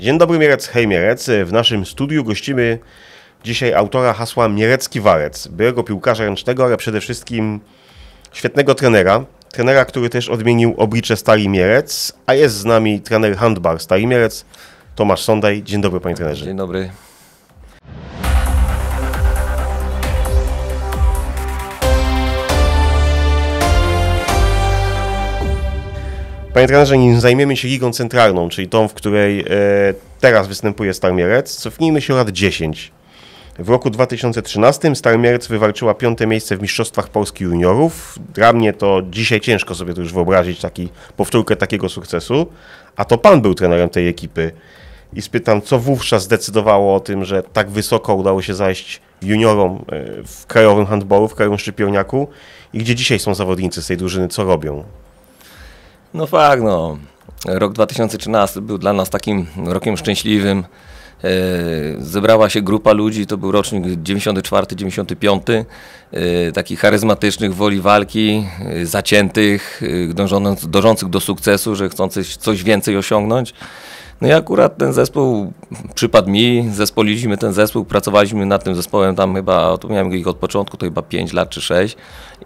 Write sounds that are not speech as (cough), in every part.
Dzień dobry Mierec, hej Mierec. W naszym studiu gościmy dzisiaj autora hasła Mierecki Warec, byłego piłkarza ręcznego, ale przede wszystkim świetnego trenera. Trenera, który też odmienił oblicze Stali Mierec, a jest z nami trener handbar Stali Mierec, Tomasz Sondaj. Dzień dobry panie trenerze. Dzień dobry. Panie trenerze, nim zajmiemy się ligą centralną, czyli tą, w której e, teraz występuje Starmierec, cofnijmy się lat 10. W roku 2013 Starmierc wywalczyła piąte miejsce w Mistrzostwach Polski Juniorów. Dla mnie to dzisiaj ciężko sobie to już wyobrazić, taki, powtórkę takiego sukcesu. A to pan był trenerem tej ekipy. I spytam, co wówczas zdecydowało o tym, że tak wysoko udało się zajść juniorom e, w krajowym handbolu, w krajowym szczypiorniaku i gdzie dzisiaj są zawodnicy z tej drużyny, co robią? No fakt, no. Rok 2013 był dla nas takim rokiem szczęśliwym. E, zebrała się grupa ludzi, to był rocznik 94-95, e, takich charyzmatycznych, woli walki, e, zaciętych, dążących do sukcesu, że chcących coś więcej osiągnąć. No i akurat ten zespół przypadł mi, zespoliliśmy ten zespół, pracowaliśmy nad tym zespołem tam chyba, tu miałem ich od początku, to chyba 5 lat czy 6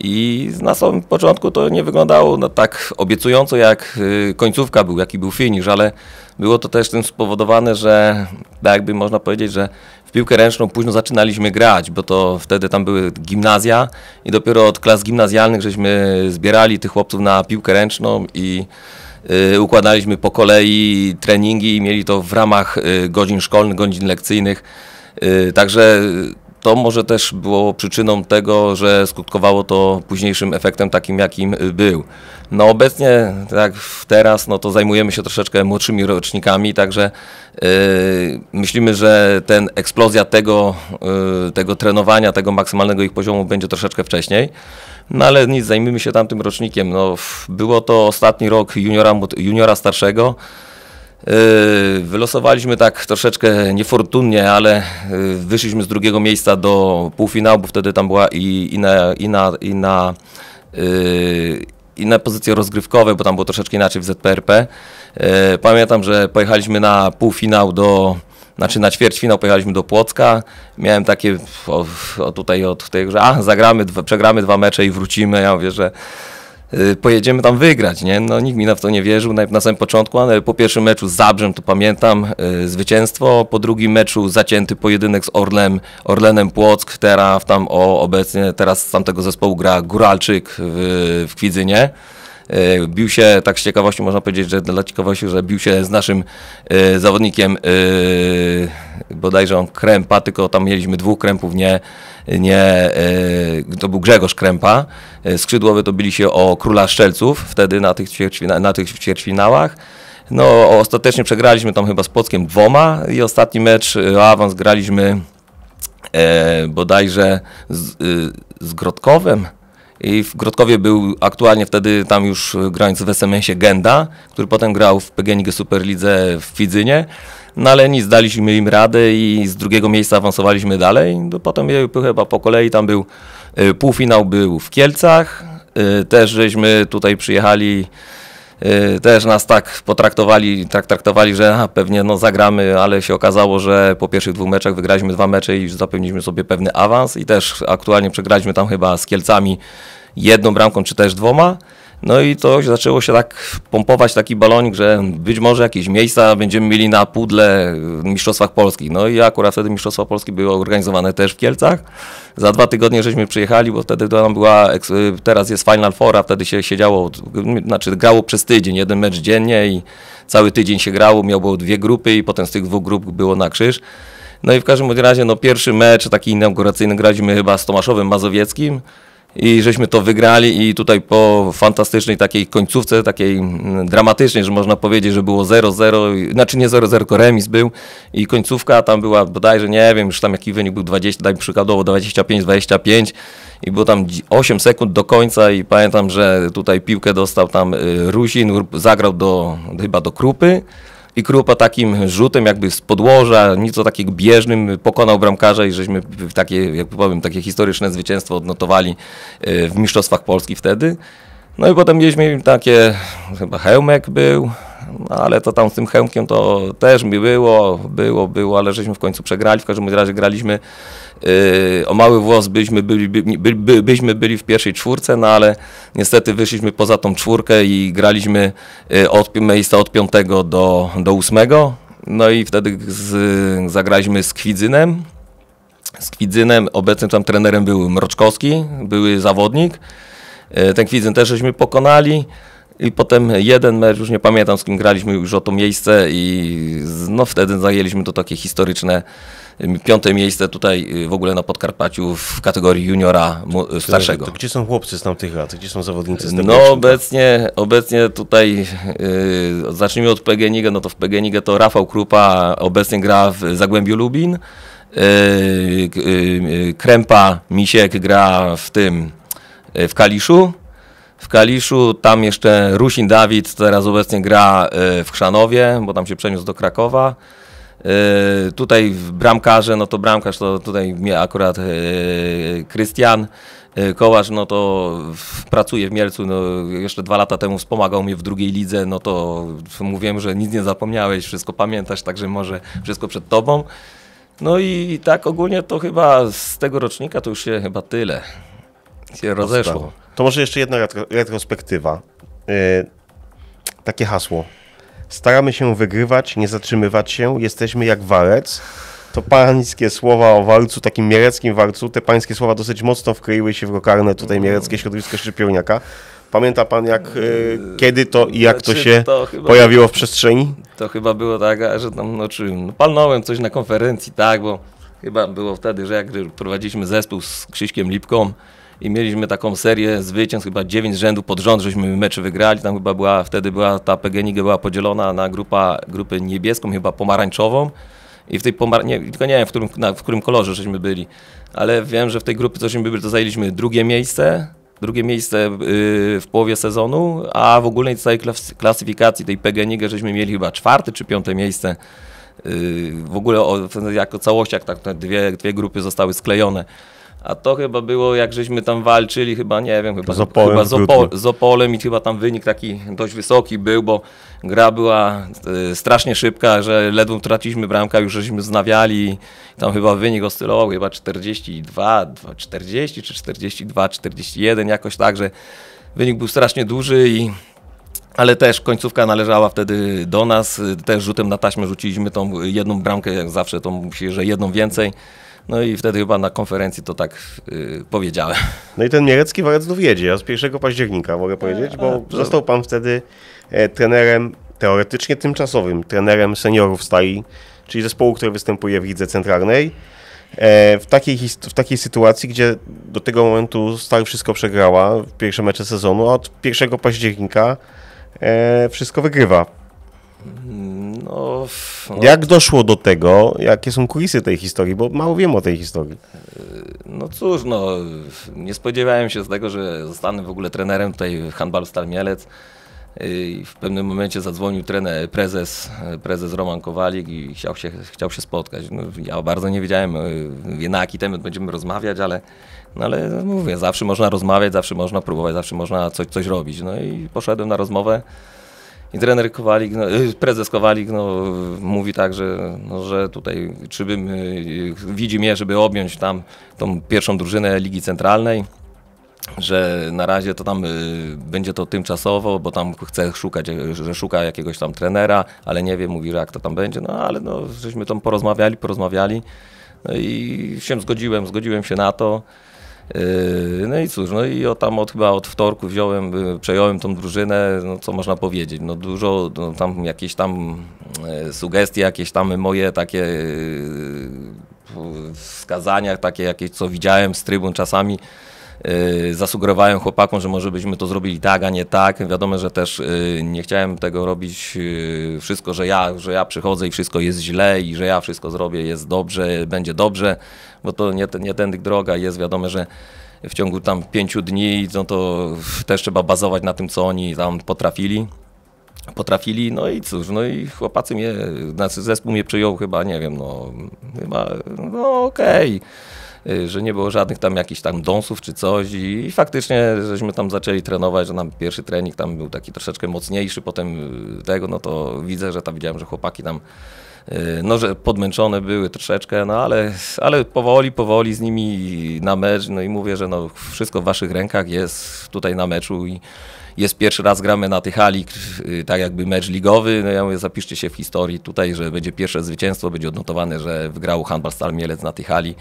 i na samym początku to nie wyglądało no, tak obiecująco jak y, końcówka był, jaki był finisz, ale było to też tym spowodowane, że tak jakby można powiedzieć, że w piłkę ręczną późno zaczynaliśmy grać, bo to wtedy tam były gimnazja i dopiero od klas gimnazjalnych żeśmy zbierali tych chłopców na piłkę ręczną i Y, układaliśmy po kolei treningi i mieli to w ramach y, godzin szkolnych, godzin lekcyjnych. Y, także to może też było przyczyną tego, że skutkowało to późniejszym efektem takim, jakim był. No obecnie, tak teraz, no to zajmujemy się troszeczkę młodszymi rocznikami, także yy, myślimy, że ten eksplozja tego, yy, tego trenowania, tego maksymalnego ich poziomu będzie troszeczkę wcześniej. No ale nic, zajmijmy się tamtym rocznikiem. No, było to ostatni rok juniora, juniora starszego. Yy, wylosowaliśmy tak troszeczkę niefortunnie, ale yy, wyszliśmy z drugiego miejsca do półfinału, bo wtedy tam była i inna, inna, inna, yy, inne pozycje rozgrywkowe, bo tam było troszeczkę inaczej w ZPRP. Pamiętam, że pojechaliśmy na półfinał do znaczy na ćwierćfinał pojechaliśmy do Płocka. Miałem takie o, o tutaj od tego, że a, zagramy, dwa, przegramy dwa mecze i wrócimy. Ja mówię, że y, pojedziemy tam wygrać, nie? No nikt mi na to nie wierzył na, na samym początku, ale po pierwszym meczu z Zabrzem to pamiętam y, zwycięstwo, po drugim meczu zacięty pojedynek z Orlem, Orlenem Płock, teraz tam o, obecnie teraz z tamtego zespołu gra Guralczyk w, w Kwidzynie. E, bił się, tak z ciekawości można powiedzieć, że dla ciekawości, że bił się z naszym e, zawodnikiem, e, bodajże on Krępa, tylko tam mieliśmy dwóch Krępów, nie, nie to był Grzegorz Krępa, skrzydłowy to byli się o Króla Szczelców wtedy na tych, ćwierćfina, na tych ćwierćfinałach. No, ostatecznie przegraliśmy tam chyba z Płockiem dwoma i ostatni mecz, awans graliśmy e, bodajże z, y, z Grotkowem i w Grodkowie był aktualnie wtedy tam już grając w SMS-ie Genda, który potem grał w PGNiG Lidze w Fidzynie. No ale nic, daliśmy im radę i z drugiego miejsca awansowaliśmy dalej. No, potem chyba po kolei tam był y, półfinał był w Kielcach. Y, też żeśmy tutaj przyjechali Y, też nas tak potraktowali, tak traktowali, że aha, pewnie no, zagramy, ale się okazało, że po pierwszych dwóch meczach wygraliśmy dwa mecze i już zapewniliśmy sobie pewny awans i też aktualnie przegraliśmy tam chyba z Kielcami jedną bramką czy też dwoma. No i to zaczęło się tak pompować taki balonik, że być może jakieś miejsca będziemy mieli na pudle w Mistrzostwach Polskich. No i akurat wtedy Mistrzostwa Polski były organizowane też w Kielcach. Za dwa tygodnie żeśmy przyjechali, bo wtedy tam była, teraz jest Final Four, a wtedy się siedziało, znaczy grało przez tydzień, jeden mecz dziennie i cały tydzień się grało, miało dwie grupy i potem z tych dwóch grup było na krzyż. No i w każdym razie no, pierwszy mecz taki inauguracyjny graliśmy chyba z Tomaszowym Mazowieckim i żeśmy to wygrali i tutaj po fantastycznej takiej końcówce, takiej mm, dramatycznej, że można powiedzieć, że było 0-0, znaczy nie 0-0, tylko remis był i końcówka tam była bodajże, nie wiem, już tam jaki wynik był, 20, daj przykładowo 25-25 i było tam 8 sekund do końca i pamiętam, że tutaj piłkę dostał tam y, Ruzin, zagrał do, chyba do Krupy, i Krupa takim rzutem jakby z podłoża, nieco takiego bieżnym, pokonał bramkarza i żeśmy takie, jak powiem, takie historyczne zwycięstwo odnotowali e, w Mistrzostwach Polski wtedy. No i potem mieliśmy takie, chyba hełmek był, no ale to tam z tym hełmkiem to też mi było, było, było, ale żeśmy w końcu przegrali, w każdym razie graliśmy Yy, o mały włos byliśmy byli, by, by, byliśmy byli w pierwszej czwórce, no ale niestety wyszliśmy poza tą czwórkę i graliśmy yy, od miejsca od piątego do, do ósmego. No i wtedy z, zagraliśmy z Kwidzynem. Z Kwidzynem, obecnym tam trenerem był Mroczkowski, były zawodnik. Yy, ten Kwidzyn też żeśmy pokonali. I potem jeden mecz, już nie pamiętam z kim graliśmy już o to miejsce i no wtedy zajęliśmy to takie historyczne piąte miejsce tutaj y, w ogóle na Podkarpaciu w kategorii juniora y, starszego. To, to gdzie są chłopcy z tamtych lat? Gdzie są zawodnicy z tego No obecnie, obecnie tutaj yy, zacznijmy od PGNiG, no to w PGNiG to Rafał Krupa obecnie gra w Zagłębiu Lubin, yy, yy, Krępa Misiek gra w tym y, w Kaliszu, w Kaliszu, tam jeszcze Rusin Dawid teraz obecnie gra e, w Chrzanowie, bo tam się przeniósł do Krakowa. E, tutaj w bramkarze, no to bramkarz to tutaj mnie akurat e, Krystian Kołacz, no to pracuje w Mielcu, no jeszcze dwa lata temu wspomagał mnie w drugiej lidze, no to mówiłem, że nic nie zapomniałeś, wszystko pamiętasz, także może wszystko przed tobą. No i tak ogólnie to chyba z tego rocznika to już się chyba tyle się rozeszło. To może jeszcze jedna retro, retrospektywa. Yy, takie hasło. Staramy się wygrywać, nie zatrzymywać się, jesteśmy jak walec. To pańskie słowa o walcu, takim miereckim walcu, te pańskie słowa dosyć mocno wkleiły się w lokalne tutaj miereckie środowisko Szczypiorniaka. Pamięta pan jak, yy, kiedy to i jak znaczy, to się to pojawiło w przestrzeni? To chyba było tak, że tam no, czy, no, palnąłem coś na konferencji, tak, bo chyba było wtedy, że jak prowadziliśmy zespół z Krzyśkiem Lipką, i mieliśmy taką serię zwycięstw, chyba 9 rzędu pod rząd, żeśmy mecze wygrali. Tam chyba była, wtedy była ta PGNiG była podzielona na grupa, grupę niebieską, chyba pomarańczową. I w tej pomar... nie, tylko nie wiem, w którym, na, w którym kolorze żeśmy byli, ale wiem, że w tej grupie, cośmy byli, to zajęliśmy drugie miejsce, drugie miejsce y, w połowie sezonu, a w ogólnej całej klasyfikacji tej PGNiG żeśmy mieli chyba czwarte czy piąte miejsce. Y, w ogóle jako całość, jak tak, dwie, dwie grupy zostały sklejone. A to chyba było, jak żeśmy tam walczyli, chyba nie wiem, chyba z Opolem, chyba z, Opol, z Opolem i chyba tam wynik taki dość wysoki był, bo gra była y, strasznie szybka, że ledwo traciliśmy bramkę, już żeśmy znawiali. Tam chyba wynik oscylował chyba 42, 40 czy 42, 41, jakoś tak, że wynik był strasznie duży i ale też końcówka należała wtedy do nas. Też rzutem na taśmę rzuciliśmy tą jedną bramkę, jak zawsze to musi, że jedną więcej. No i wtedy chyba na konferencji to tak yy, powiedziałem. No i ten Mierecki Warecnów jedzie od 1 października, mogę powiedzieć, e, bo e, został pan wtedy e, trenerem, teoretycznie tymczasowym, trenerem seniorów stali, czyli zespołu, który występuje w lidze centralnej. W takiej, w takiej sytuacji, gdzie do tego momentu Stary wszystko przegrała w pierwsze mecze sezonu, a od 1 października wszystko wygrywa no, no. Jak doszło do tego? Jakie są kulisy tej historii? Bo mało wiem o tej historii. Yy, no cóż, no, nie spodziewałem się z tego, że zostanę w ogóle trenerem tutaj w Handball Stal Mielec. Yy, I w pewnym momencie zadzwonił trener, prezes, prezes Roman Kowalik i chciał się, chciał się spotkać. No, ja bardzo nie wiedziałem, yy, na jaki temat będziemy rozmawiać, ale, no, ale mówię, zawsze można rozmawiać, zawsze można próbować, zawsze można coś, coś robić. No i poszedłem na rozmowę. I trener Kowalik, no, y, prezes Kowalik no, mówi tak, że, no, że tutaj czy bym, y, y, widzi mnie, żeby objąć tam tą pierwszą drużynę Ligi Centralnej że na razie to tam y, będzie to tymczasowo, bo tam chce szukać, że szuka jakiegoś tam trenera, ale nie wie, mówi, że jak to tam będzie, no ale no, żeśmy tam porozmawiali, porozmawiali no i się zgodziłem, zgodziłem się na to. Yy, no i cóż, no i o tam od, chyba od wtorku wziąłem, yy, przejąłem tą drużynę, no co można powiedzieć, no dużo, no tam jakieś tam yy, sugestie, jakieś tam moje takie wskazania, takie jakieś co widziałem z trybun czasami, Y, zasugerowałem chłopakom, że może byśmy to zrobili tak, a nie tak. Wiadomo, że też y, nie chciałem tego robić y, wszystko, że ja, że ja przychodzę i wszystko jest źle i że ja wszystko zrobię, jest dobrze, będzie dobrze, bo to nie, nie tędy droga jest. Wiadomo, że w ciągu tam pięciu dni, no to też trzeba bazować na tym, co oni tam potrafili. Potrafili, no i cóż, no i chłopacy mnie, znaczy zespół mnie przyjął chyba, nie wiem, no chyba, no okej. Okay Y, że nie było żadnych tam jakichś tam dąsów czy coś i, faktycznie żeśmy tam zaczęli trenować, że nam pierwszy trening tam był taki troszeczkę mocniejszy, potem y, tego, no to widzę, że tam widziałem, że chłopaki tam y, no, że podmęczone były troszeczkę, no ale, ale powoli, powoli z nimi na mecz, no i mówię, że no, wszystko w waszych rękach jest tutaj na meczu i, jest pierwszy raz gramy na tych hali, y, tak jakby mecz ligowy, no ja mówię, zapiszcie się w historii tutaj, że będzie pierwsze zwycięstwo, będzie odnotowane, że wygrał handbal Stal Mielec na tych hali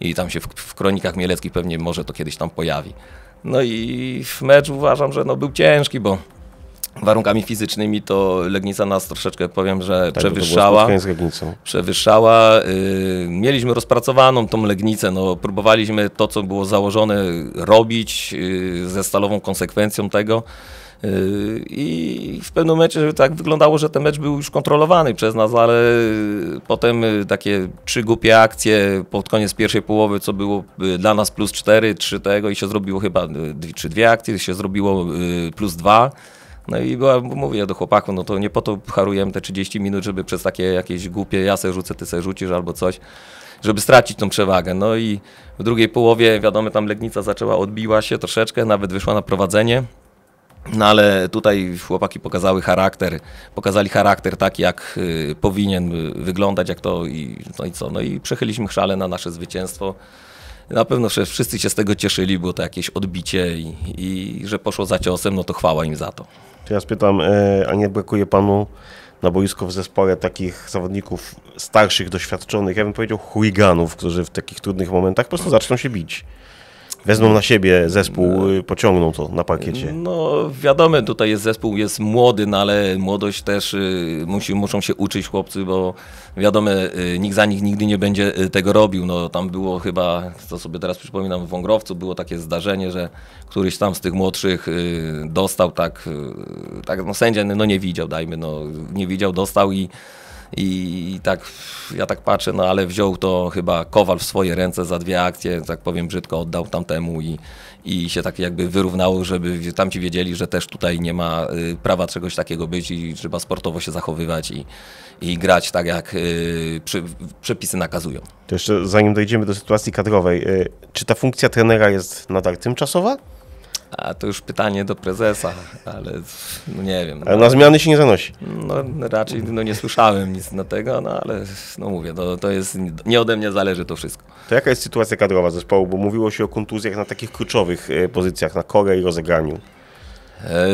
i tam się w, w kronikach mieleckich pewnie może to kiedyś tam pojawi. No i mecz uważam, że no był ciężki, bo warunkami fizycznymi, to Legnica nas troszeczkę, powiem, że tak, przewyższała. To z Przewyższała. Y, mieliśmy rozpracowaną tą Legnicę, no, próbowaliśmy to, co było założone robić y, ze stalową konsekwencją tego. Y, I w pewnym momencie tak wyglądało, że ten mecz był już kontrolowany przez nas, ale potem takie trzy głupie akcje pod koniec pierwszej połowy, co było dla nas plus cztery, trzy tego i się zrobiło chyba, czy dwie akcje, się zrobiło plus dwa. No i była, mówię do chłopaku, no to nie po to harujemy te 30 minut, żeby przez takie jakieś głupie ja se rzucę, ty se rzucisz albo coś, żeby stracić tą przewagę. No i w drugiej połowie, wiadomo, tam Legnica zaczęła, odbiła się troszeczkę, nawet wyszła na prowadzenie. No ale tutaj chłopaki pokazały charakter, pokazali charakter taki, jak y, powinien y, wyglądać, jak to i, no i co. No i przechyliliśmy chrzale na nasze zwycięstwo. Na pewno wszyscy się z tego cieszyli, było to jakieś odbicie i, i że poszło za ciosem, no to chwała im za to. Teraz ja spytam, e, a nie brakuje panu na boisku w zespole takich zawodników starszych, doświadczonych, ja bym powiedział chuliganów, którzy w takich trudnych momentach po prostu zaczną się bić? Wezmą no. na siebie zespół, no. y, pociągną to na pakiecie. No wiadomo, tutaj jest zespół, jest młody, no ale młodość też y, musi, muszą się uczyć chłopcy, bo wiadomo, y, nikt za nich nigdy nie będzie tego robił. No tam było chyba, co sobie teraz przypominam, w Wągrowcu było takie zdarzenie, że któryś tam z tych młodszych dostał tak, tak no sędzia no nie widział, dajmy, no nie widział, dostał i i tak, ja tak patrzę, no ale wziął to chyba Kowal w swoje ręce za dwie akcje, tak powiem brzydko, oddał tamtemu i, i się tak jakby wyrównało, żeby tamci wiedzieli, że też tutaj nie ma y, prawa czegoś takiego być i trzeba sportowo się zachowywać i, i grać tak, jak y, przy, przepisy nakazują. To jeszcze zanim dojdziemy do sytuacji kadrowej, y, czy ta funkcja trenera jest nadal tymczasowa? A to już pytanie do prezesa, ale no nie wiem. Ale na zmiany się nie zanosi. No raczej no, nie słyszałem nic na tego, no ale no mówię, to, no to jest, nie ode mnie zależy to wszystko. To jaka jest sytuacja kadrowa zespołu? Bo mówiło się o kontuzjach na takich kluczowych e, pozycjach, na kole i rozegraniu. E,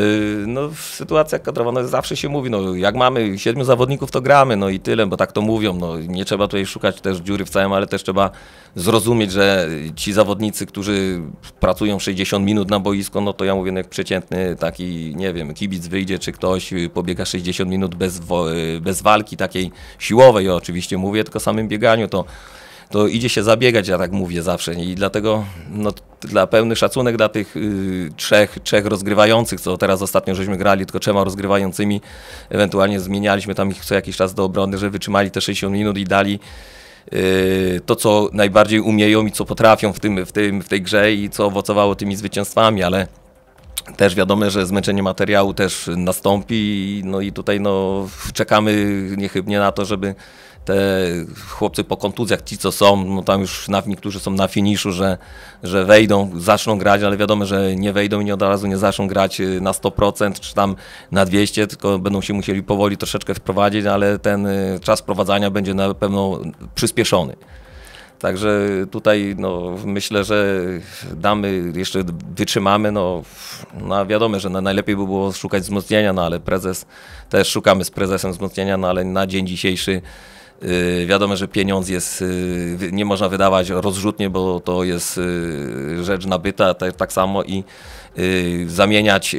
no, w sytuacjach no zawsze się mówi, no, jak mamy siedmiu zawodników, to gramy, no i tyle, bo tak to mówią. No, nie trzeba tutaj szukać też dziury w całym, ale też trzeba zrozumieć, że ci zawodnicy, którzy pracują 60 minut na boisko, no to ja mówię, no, jak przeciętny taki, nie wiem, kibic wyjdzie, czy ktoś pobiega 60 minut bez, bez walki takiej siłowej, ja oczywiście mówię, tylko samym bieganiu, to to idzie się zabiegać, ja tak mówię zawsze. I dlatego no, dla pełny szacunek dla tych y, trzech, trzech rozgrywających, co teraz ostatnio żeśmy grali, tylko trzema rozgrywającymi, ewentualnie zmienialiśmy tam ich co jakiś czas do obrony, że wytrzymali te 60 minut i dali y, to, co najbardziej umieją i co potrafią w, tym, w, tym, w tej grze i co owocowało tymi zwycięstwami, ale też wiadomo, że zmęczenie materiału też nastąpi, no i tutaj no, czekamy niechybnie na to, żeby te chłopcy po kontuzjach, ci co są, no tam już na, niektórzy są na finiszu, że, że wejdą, zaczną grać, ale wiadomo, że nie wejdą i nie od razu nie zaczną grać y, na 100% czy tam na 200, tylko będą się musieli powoli troszeczkę wprowadzić, ale ten y, czas wprowadzania będzie na pewno przyspieszony. Także tutaj no, myślę, że damy, jeszcze wytrzymamy. No, no wiadomo, że najlepiej by było szukać wzmocnienia, no ale prezes też szukamy z prezesem wzmocnienia, no ale na dzień dzisiejszy Y, wiadomo, że pieniądz jest, y, nie można wydawać rozrzutnie, bo to jest y, rzecz nabyta tak samo i zamieniać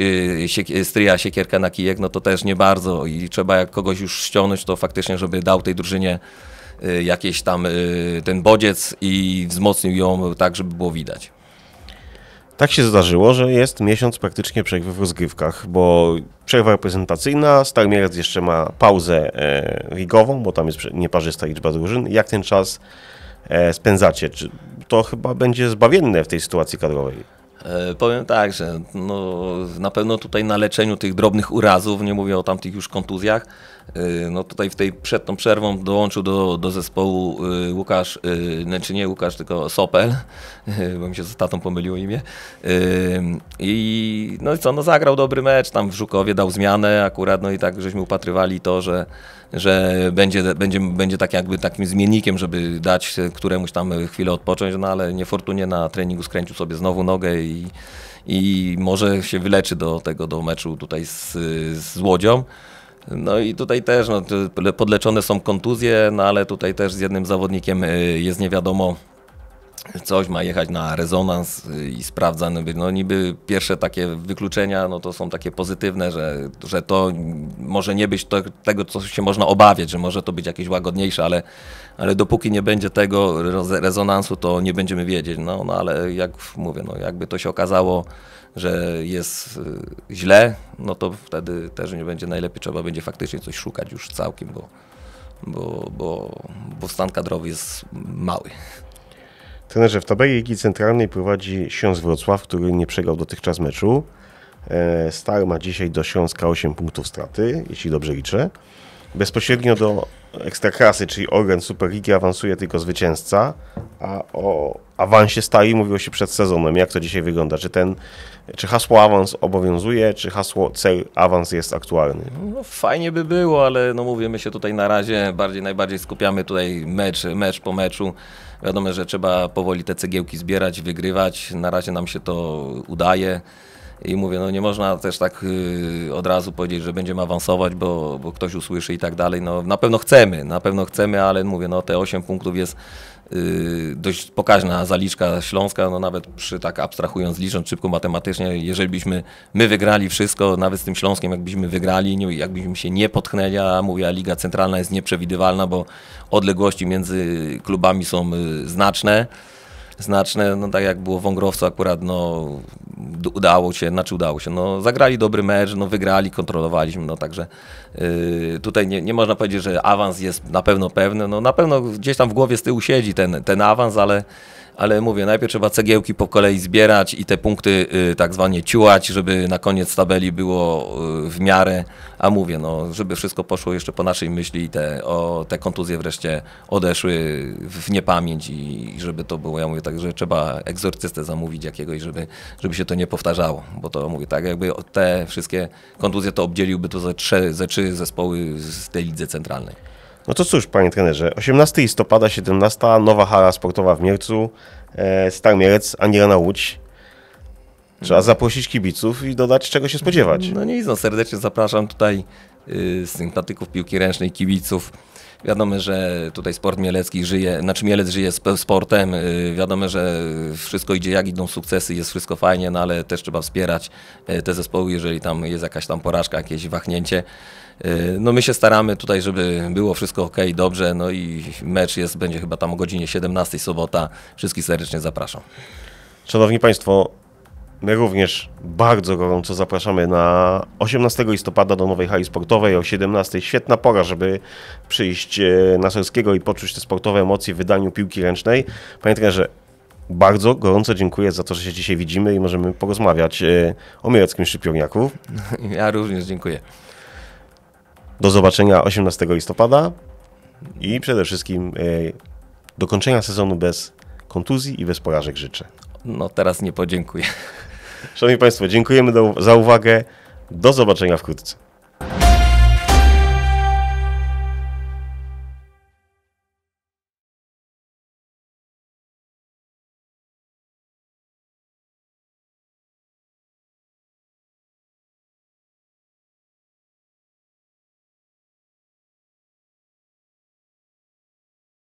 stryja siekierkę na kijek, no to też nie bardzo i trzeba jak kogoś już ściągnąć, to faktycznie, żeby dał tej drużynie jakieś tam ten bodziec i wzmocnił ją tak, żeby było widać. Tak się zdarzyło, że jest miesiąc praktycznie przerwy w rozgrywkach, bo przerwa reprezentacyjna, Starmierz jeszcze ma pauzę e, ligową, bo tam jest nieparzysta liczba drużyn. Jak ten czas e, spędzacie? Czy to chyba będzie zbawienne w tej sytuacji kadrowej? E, powiem tak, że no, na pewno tutaj na leczeniu tych drobnych urazów, nie mówię o tamtych już kontuzjach, Y, no tutaj w tej, przed tą przerwą dołączył do, do zespołu y, Łukasz, y, znaczy nie Łukasz, tylko Sopel, (laughs) bo mi się z tatą pomyliło imię. I no i co, no zagrał dobry mecz, tam w Żukowie dał zmianę akurat, no i tak żeśmy upatrywali to, że, że będzie, będzie, będzie tak jakby takim zmiennikiem, żeby dać któremuś tam chwilę odpocząć, no ale niefortunnie na treningu skręcił sobie znowu nogę i, i może się wyleczy do tego, do meczu tutaj z, z Łodzią. No i tutaj też no, podleczone są kontuzje, no ale tutaj też z jednym zawodnikiem y, jest nie wiadomo coś ma jechać na rezonans y, i sprawdza, no niby pierwsze takie wykluczenia, no to są takie pozytywne, że, że to może nie być to, tego, co się można obawiać, że może to być jakieś łagodniejsze, ale, ale dopóki nie będzie tego rezonansu, to nie będziemy wiedzieć, no, no ale jak mówię, no jakby to się okazało, że jest y, źle, no to wtedy też nie będzie najlepiej, trzeba będzie faktycznie coś szukać już całkiem, bo, bo, bo, bo stan kadrowy jest mały. Trenerze, w tabeli Ligi Centralnej prowadzi Śląsk Wrocław, który nie przegrał dotychczas meczu. E, Star ma dzisiaj do Śląska 8 punktów straty, jeśli dobrze liczę. Bezpośrednio do Ekstraklasy, czyli organ Superligi awansuje tylko zwycięzca a o awansie stali mówiło się przed sezonem. Jak to dzisiaj wygląda? Czy, ten, czy hasło awans obowiązuje, czy hasło cel awans jest aktualny? No, fajnie by było, ale no mówię, my się tutaj na razie bardziej, najbardziej skupiamy tutaj mecz, mecz po meczu. Wiadomo, że trzeba powoli te cegiełki zbierać, wygrywać. Na razie nam się to udaje. I mówię, no nie można też tak y, od razu powiedzieć, że będziemy awansować, bo, bo ktoś usłyszy i tak dalej. No, na pewno chcemy, na pewno chcemy, ale mówię, no te 8 punktów jest Y, dość pokaźna zaliczka śląska, no nawet przy tak abstrahując, licząc szybko matematycznie, jeżeli byśmy my wygrali wszystko, nawet z tym Śląskiem, jakbyśmy wygrali, jakbyśmy się nie potknęli, a mówię, a Liga Centralna jest nieprzewidywalna, bo odległości między klubami są y, znaczne znaczne, no tak jak było w Wągrowcu akurat, no udało się, znaczy udało się, no zagrali dobry mecz, no wygrali, kontrolowaliśmy, no także yy, tutaj nie, nie można powiedzieć, że awans jest na pewno pewny, no na pewno gdzieś tam w głowie z tyłu siedzi ten, ten awans, ale ale mówię, najpierw trzeba cegiełki po kolei zbierać i te punkty y, tak zwane ciułać, żeby na koniec tabeli było y, w miarę, a mówię, no, żeby wszystko poszło jeszcze po naszej myśli i te, o, te kontuzje wreszcie odeszły w niepamięć i, i żeby to było, ja mówię tak, że trzeba egzorcystę zamówić jakiegoś, żeby, żeby się to nie powtarzało, bo to mówię tak, jakby te wszystkie kontuzje to obdzieliłby to ze trzy, ze trzy zespoły z tej lidze centralnej. No to cóż, panie trenerze, 18 listopada, 17, nowa hala sportowa w Miercu, e, starmierc, Starmierec, Anielna Łódź. Trzeba zaprosić kibiców i dodać, czego się spodziewać. No nic, no serdecznie zapraszam tutaj y, sympatyków piłki ręcznej, kibiców Wiadomo, że tutaj sport mielecki żyje, znaczy Mielec żyje sportem, y, wiadomo, że wszystko idzie jak idą sukcesy, jest wszystko fajnie, no ale też trzeba wspierać y, te zespoły, jeżeli tam jest jakaś tam porażka, jakieś wahnięcie. Y, no my się staramy tutaj, żeby było wszystko ok, dobrze, no i mecz jest, będzie chyba tam o godzinie 17 sobota. Wszystkich serdecznie zapraszam. Szanowni Państwo, My również bardzo gorąco zapraszamy na 18 listopada do Nowej Hali Sportowej o 17. Świetna pora, żeby przyjść e, na Sorskiego i poczuć te sportowe emocje w wydaniu piłki ręcznej. Panie trenerze, bardzo gorąco dziękuję za to, że się dzisiaj widzimy i możemy porozmawiać e, o Mieleckim Szczypiorniaku. Ja również dziękuję. Do zobaczenia 18 listopada i przede wszystkim e, dokończenia sezonu bez kontuzji i bez porażek życzę. No teraz nie podziękuję. Szanowni Państwo, dziękujemy za uwagę. Do zobaczenia wkrótce.